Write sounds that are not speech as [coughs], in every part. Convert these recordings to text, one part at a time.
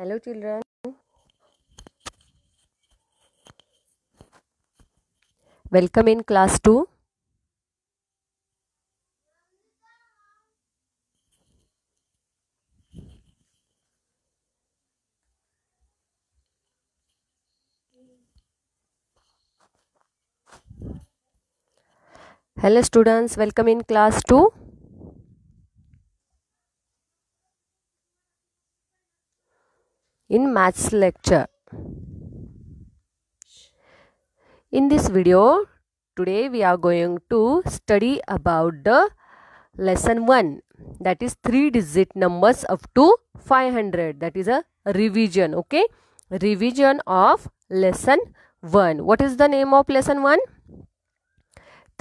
Hello children. Welcome in class 2. Hello students, welcome in class 2. in maths lecture. In this video, today we are going to study about the lesson 1 that is 3 digit numbers up to 500 that is a revision okay revision of lesson 1 what is the name of lesson 1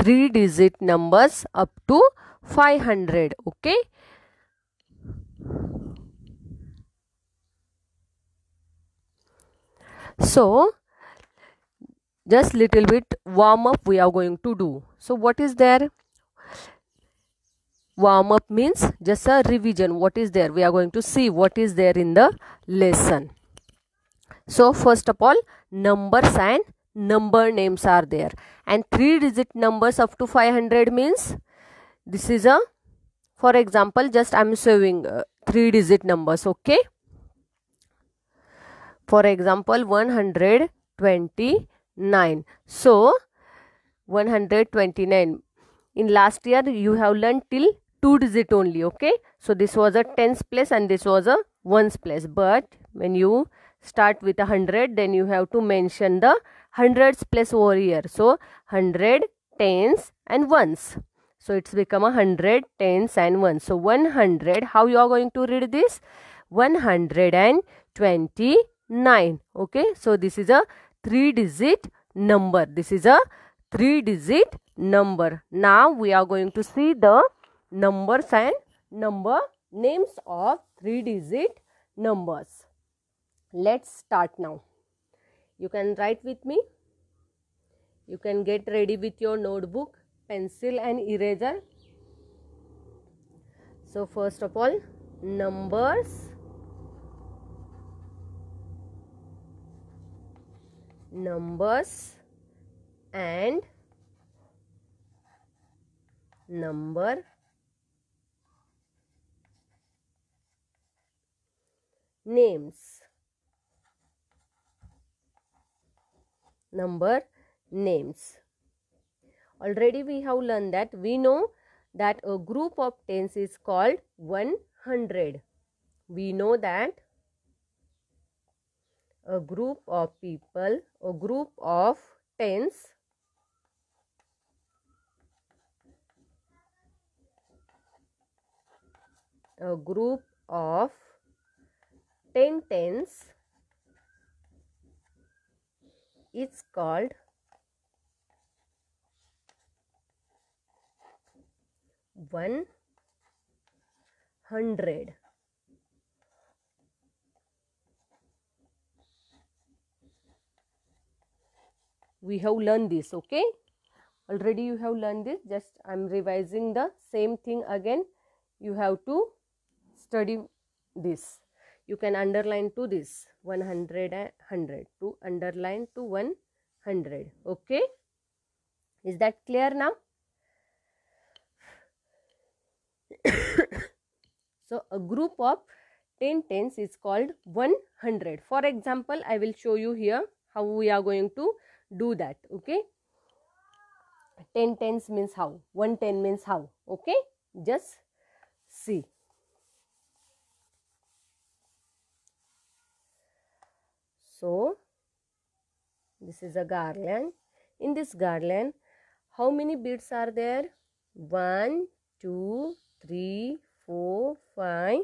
3 digit numbers up to 500 okay so just little bit warm up we are going to do so what is there warm up means just a revision what is there we are going to see what is there in the lesson so first of all numbers and number names are there and three digit numbers up to 500 means this is a for example just i'm showing uh, three digit numbers okay for example, 129. So, 129. In last year, you have learned till 2 digit only, okay? So, this was a tens place and this was a ones place. But, when you start with a 100, then you have to mention the hundreds place over here. So, 100, tens and ones. So, it's become a 100, tens and ones. So, 100, how you are going to read this? 120 9 okay so this is a three digit number this is a three digit number now we are going to see the numbers and number names of three digit numbers let's start now you can write with me you can get ready with your notebook pencil and eraser so first of all numbers numbers and number names number names already we have learned that we know that a group of tens is called 100 we know that a group of people, a group of tens. A group of ten tens is called one hundred. we have learned this okay already you have learned this just i'm revising the same thing again you have to study this you can underline to this 100 100 to underline to 100 okay is that clear now [coughs] so a group of 10 tens is called 100 for example i will show you here how we are going to do that okay 10 tens means how 110 means how okay just see so this is a garland in this garland how many beads are there One, two, three, four, five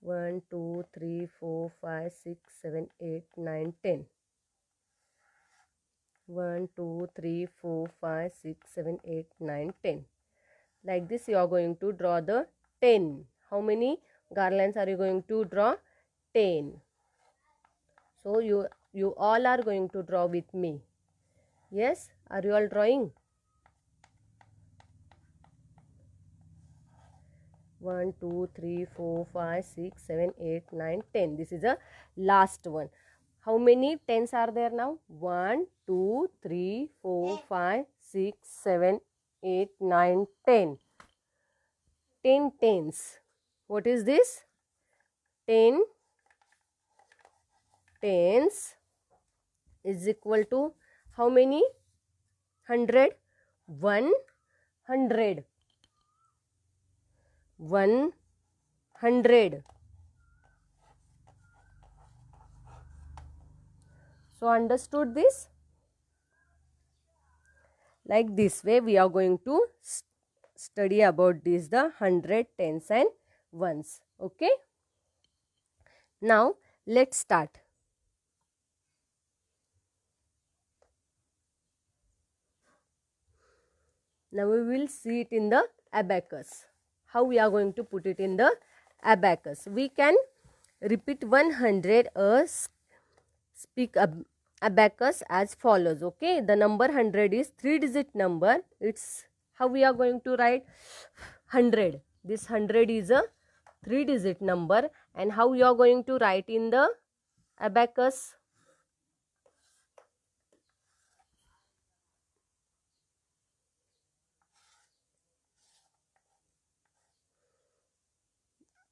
1, 2, 3, 4, 5, 6, 7, 8, 9, 10. 1, 2, 3, 4, 5, 6, 7, 8, 9, 10. Like this, you are going to draw the 10. How many garlands are you going to draw? 10. So, you, you all are going to draw with me. Yes? Are you all drawing? 1 2 3 4 5 6 7 8 9 10 this is the last one how many tens are there now 1 2 3 4 5 6 7 8 9 10 10 tens what is this 10 tens is equal to how many 100 100 one hundred. So understood this? Like this way we are going to study about this. the hundred, tens and ones. Okay. Now let's start. Now we will see it in the abacus how we are going to put it in the abacus we can repeat 100 as speak ab abacus as follows okay the number 100 is three digit number it's how we are going to write 100 this 100 is a three digit number and how you are going to write in the abacus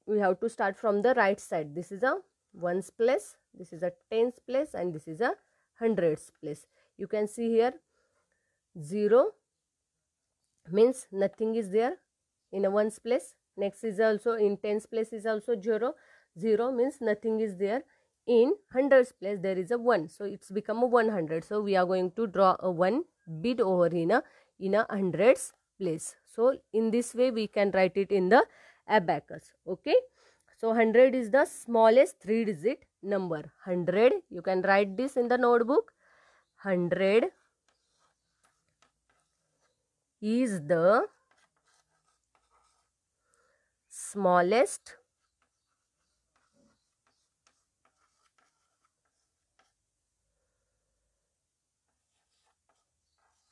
we have to start from the right side this is a ones place this is a tens place and this is a hundreds place you can see here zero means nothing is there in a ones place next is also in tens place is also zero zero means nothing is there in hundreds place there is a one so it's become a 100 so we are going to draw a one bit over in a in a hundreds place so in this way we can write it in the abacus okay so 100 is the smallest three digit number 100 you can write this in the notebook 100 is the smallest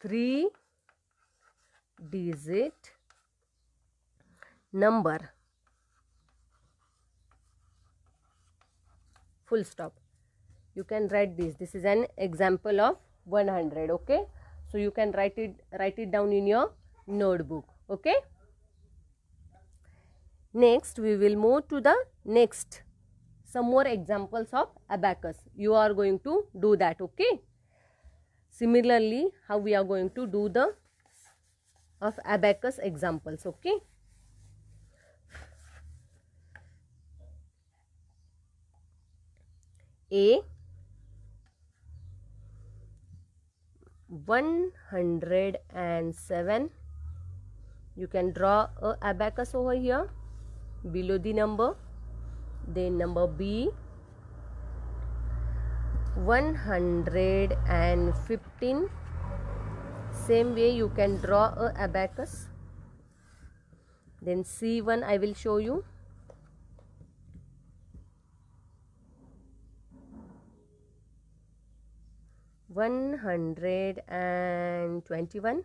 three digit number full stop you can write this this is an example of 100 okay so you can write it write it down in your notebook okay next we will move to the next some more examples of abacus you are going to do that okay similarly how we are going to do the of abacus examples okay A 107 you can draw a abacus over here below the number then number B 115 same way you can draw a abacus then C1 I will show you 121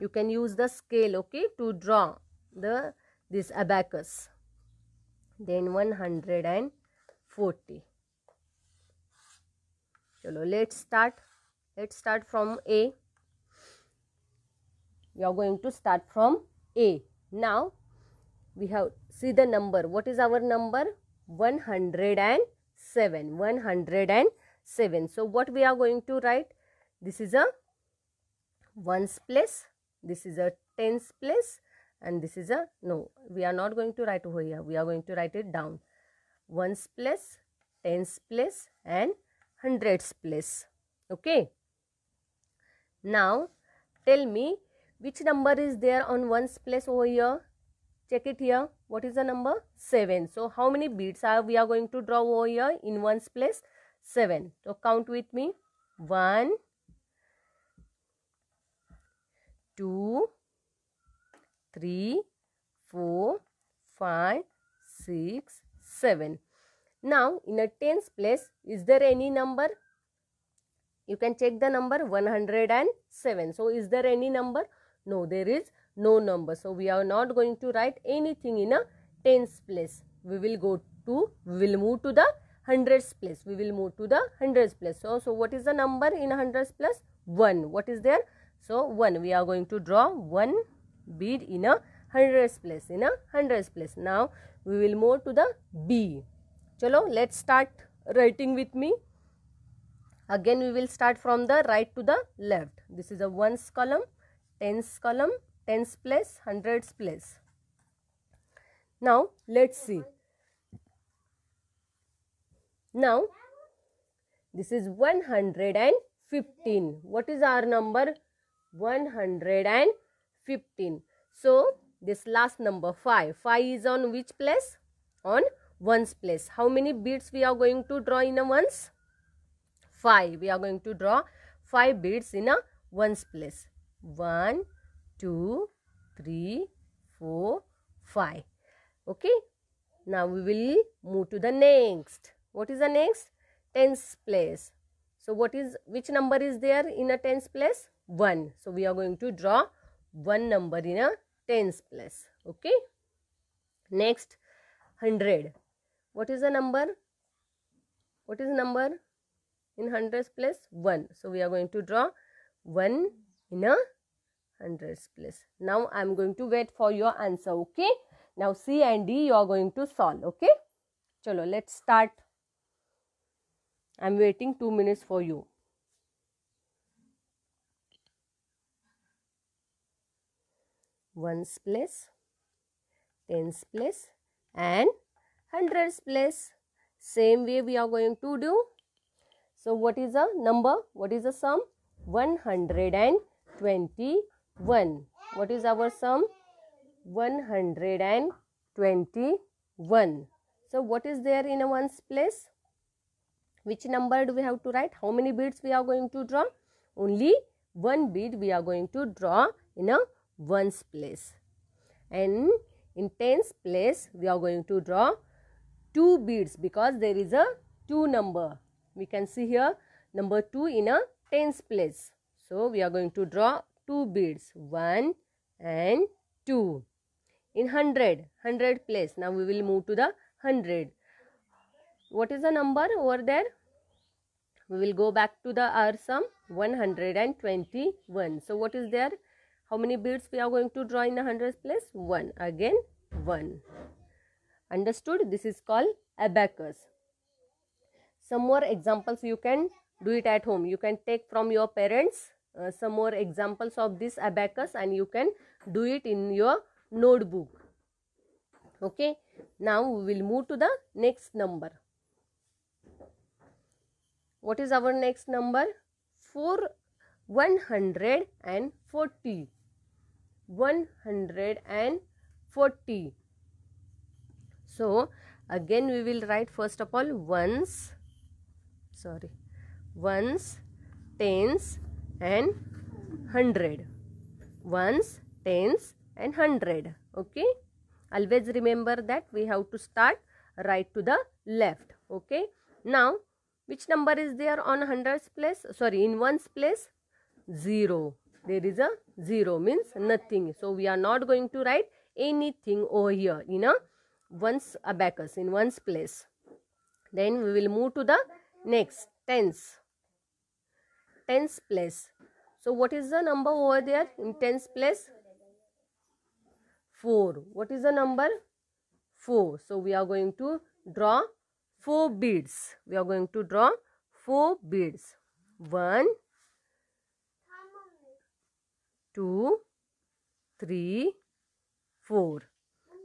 you can use the scale okay to draw the this abacus then 140 chalo let's start let's start from a you are going to start from a now we have see the number what is our number 107 107 so what we are going to write this is a ones place this is a tens place and this is a no we are not going to write over here we are going to write it down ones place tens place and hundreds place okay now tell me which number is there on ones place over here check it here what is the number 7 so how many beads are we are going to draw over here in one's place 7 so count with me 1 2 3 4 5 6 7 now in a tens place is there any number you can check the number 107 so is there any number no there is no number. So we are not going to write anything in a tens place. We will go to, we will move to the hundreds place. We will move to the hundreds place. So, so what is the number in hundreds place? 1. What is there? So 1. We are going to draw 1 bead in a hundreds place. In a hundreds place. Now we will move to the B. Chalo, let's start writing with me. Again we will start from the right to the left. This is a ones column, tens column, tens place, hundreds place. Now, let's see. Now, this is 115. What is our number? 115. So, this last number 5. 5 is on which place? On 1's place. How many beads we are going to draw in a 1's? 5. We are going to draw 5 beads in a 1's place. 1, 2, 3, 4, 5. Okay. Now we will move to the next. What is the next? Tens place. So what is, which number is there in a tens place? 1. So we are going to draw one number in a tens place. Okay. Next, 100. What is the number? What is number in hundreds place? 1. So we are going to draw 1 in a hundreds place now i'm going to wait for your answer okay now c and d you are going to solve okay chalo let's start i'm waiting 2 minutes for you ones place tens place and hundreds place same way we are going to do so what is the number what is the sum 120 1 what is our sum 121 so what is there in a ones place which number do we have to write how many beads we are going to draw only one bead we are going to draw in a ones place and in tens place we are going to draw two beads because there is a two number we can see here number 2 in a tens place so we are going to draw two beads 1 and 2 in 100 100 place now we will move to the 100 what is the number over there we will go back to the our sum 121 so what is there how many beads we are going to draw in the hundredth place 1 again 1 understood this is called abacus some more examples you can do it at home you can take from your parents uh, some more examples of this abacus and you can do it in your notebook okay now we will move to the next number what is our next number 4 140 140 so again we will write first of all ones sorry ones tens and 100 ones tens and 100 okay always remember that we have to start right to the left okay now which number is there on hundreds place sorry in ones place zero there is a zero means nothing so we are not going to write anything over here in a ones abacus in ones place then we will move to the next tens tens place. So what is the number over there in tens place? 4. What is the number? 4. So we are going to draw 4 beads. We are going to draw 4 beads. 1, 2, 3, 4.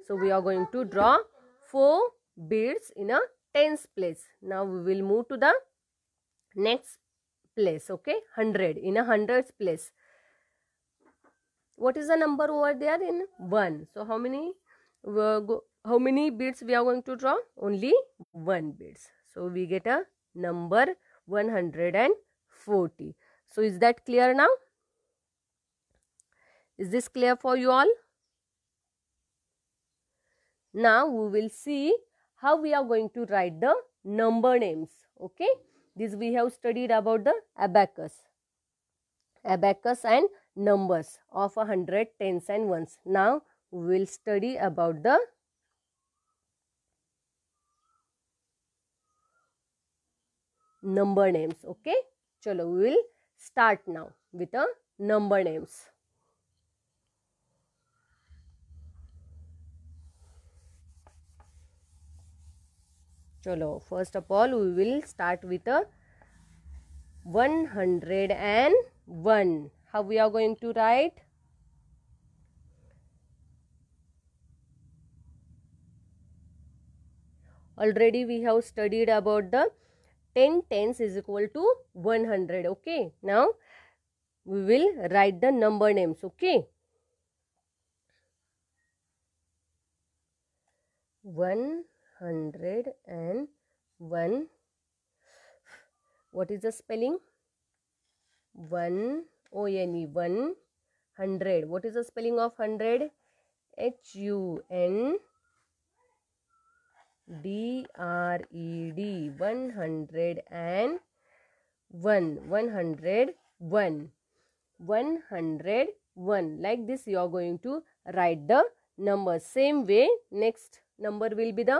So we are going to draw 4 beads in a tens place. Now we will move to the next place okay 100 in a hundreds place what is the number over there in 1 so how many how many beads we are going to draw only 1 beads so we get a number 140 so is that clear now is this clear for you all now we will see how we are going to write the number names okay this we have studied about the abacus abacus and numbers of a hundred tens and ones now we will study about the number names okay chalo we will start now with the number names Chalo, first of all, we will start with a 101. How we are going to write? Already we have studied about the 10 tens is equal to 100. Okay. Now, we will write the number names. Okay. 1 101 what is the spelling 1 o n 100 what is the spelling of 100 h u n d r e d 100 and 1 101 101 like this you are going to write the number same way next number will be the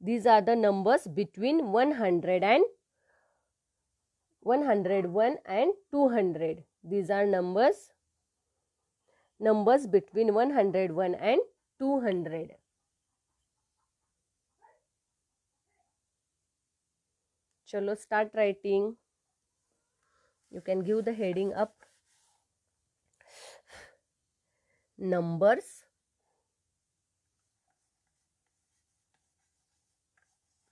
These are the numbers between 100 and 101 and 200. These are numbers numbers between 101 and 200. Chalo start writing. You can give the heading up. Numbers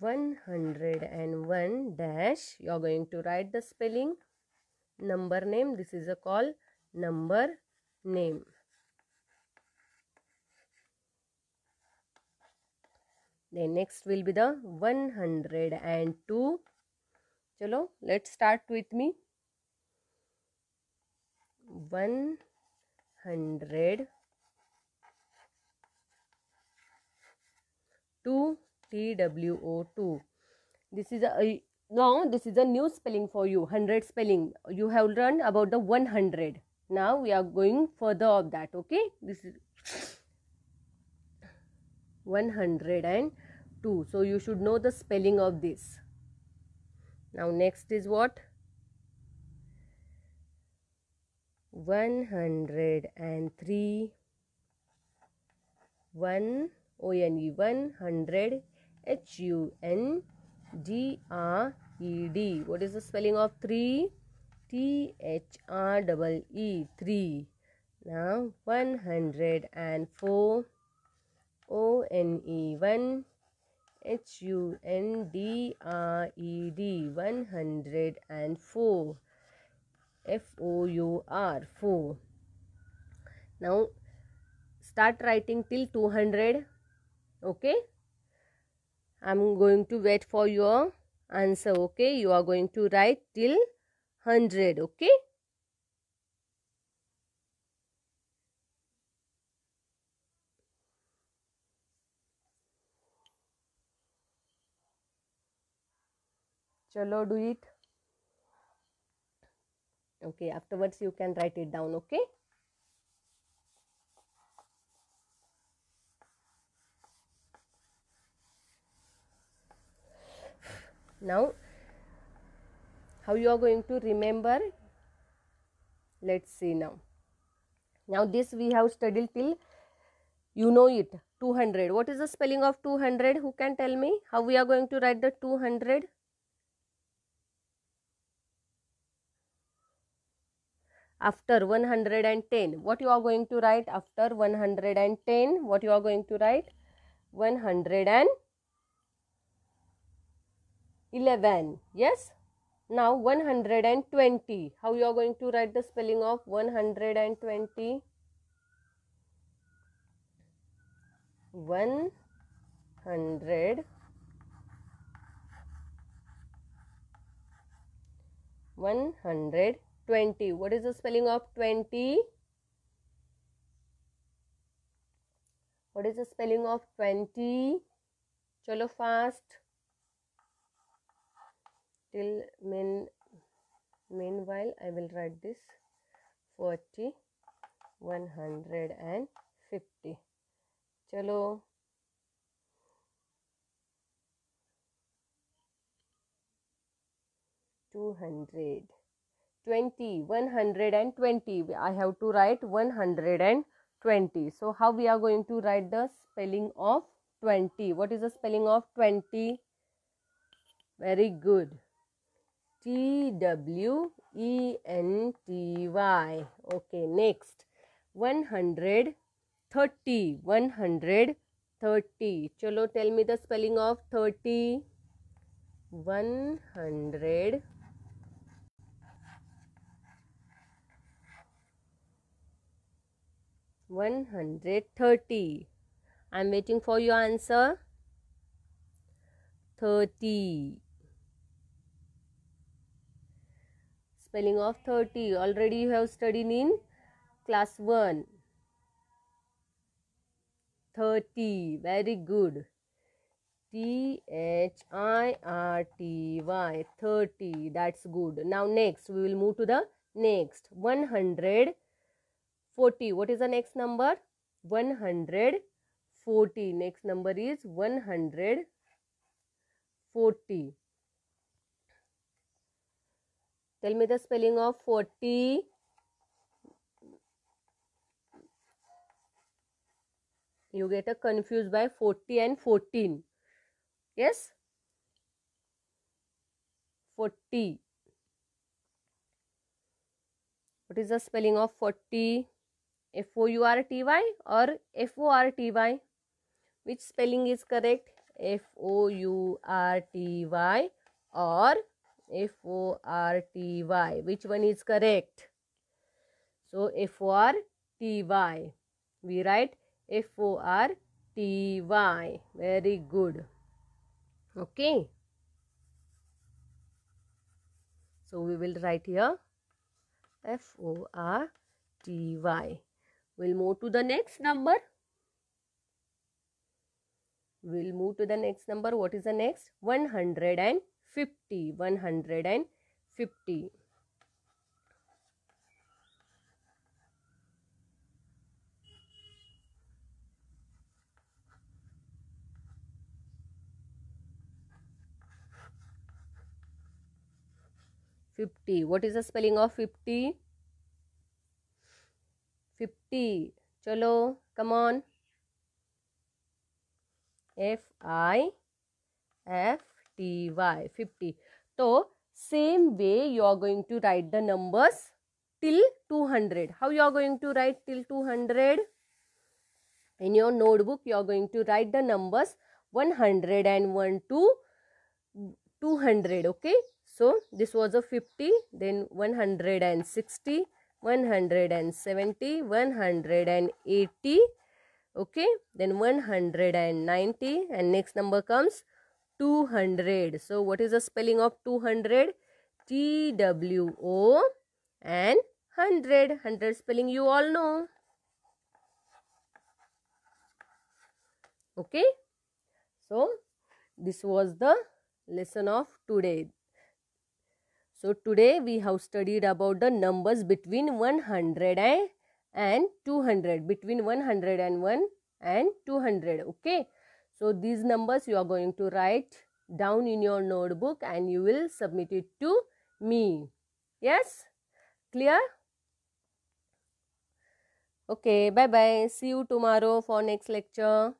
101 dash you're going to write the spelling number name this is a call number name then next will be the 102 chalo let's start with me 100 2 TWO2. This is a uh, now this is a new spelling for you 100 spelling you have learned about the 100 now we are going further of that okay this is 102 so you should know the spelling of this now next is what 103 1 o n e 100 H U N D R E D. What is the spelling of three? T H R double E three. Now one hundred and four. O N E one. H U N D R E D one hundred and four. F O U R four. Now start writing till two hundred. Okay. I'm going to wait for your answer okay you are going to write till 100 okay chalo do it okay afterwards you can write it down okay now how you are going to remember let's see now now this we have studied till you know it 200 what is the spelling of 200 who can tell me how we are going to write the 200 after 110 what you are going to write after 110 what you are going to write 110 11 yes now 120 how you are going to write the spelling of 120 1 hundred one hundred twenty what is the spelling of 20 what is the spelling of 20 chalo fast till mean, meanwhile I will write this 40 150 chalo Two hundred twenty, one hundred and twenty. I have to write one hundred and twenty. So how we are going to write the spelling of twenty? What is the spelling of twenty? Very good. T W E N T Y. Okay, next 130. 130. Cholo, tell me the spelling of 30. 100. One hundred thirty. I'm waiting for your answer. Thirty. spelling of 30 already you have studied in class 1 30 very good T H I R T Y 30 that's good now next we will move to the next 140 what is the next number 140 next number is 140 Tell me the spelling of 40. You get a confused by 40 and 14. Yes? 40. What is the spelling of 40? F O U R T Y or F O R T Y? Which spelling is correct? F O U R T Y or F O R T Y. Which one is correct? So F O R T Y. We write F O R T Y. Very good. Okay. So we will write here F O R T Y. We'll move to the next number. We'll move to the next number. What is the next? and. 50 150 50 what is the spelling of 50 50 chalo come on f i f 50 y 50 so same way you are going to write the numbers till 200 how you are going to write till 200 in your notebook you are going to write the numbers 101 to 200 okay so this was a 50 then 160 170 180 okay then 190 and next number comes 200 so what is the spelling of 200 t w o and 100 100 spelling you all know okay so this was the lesson of today so today we have studied about the numbers between 100 and 200 between 101 and 200 okay so these numbers you are going to write down in your notebook and you will submit it to me. Yes? Clear? Okay, bye bye. See you tomorrow for next lecture.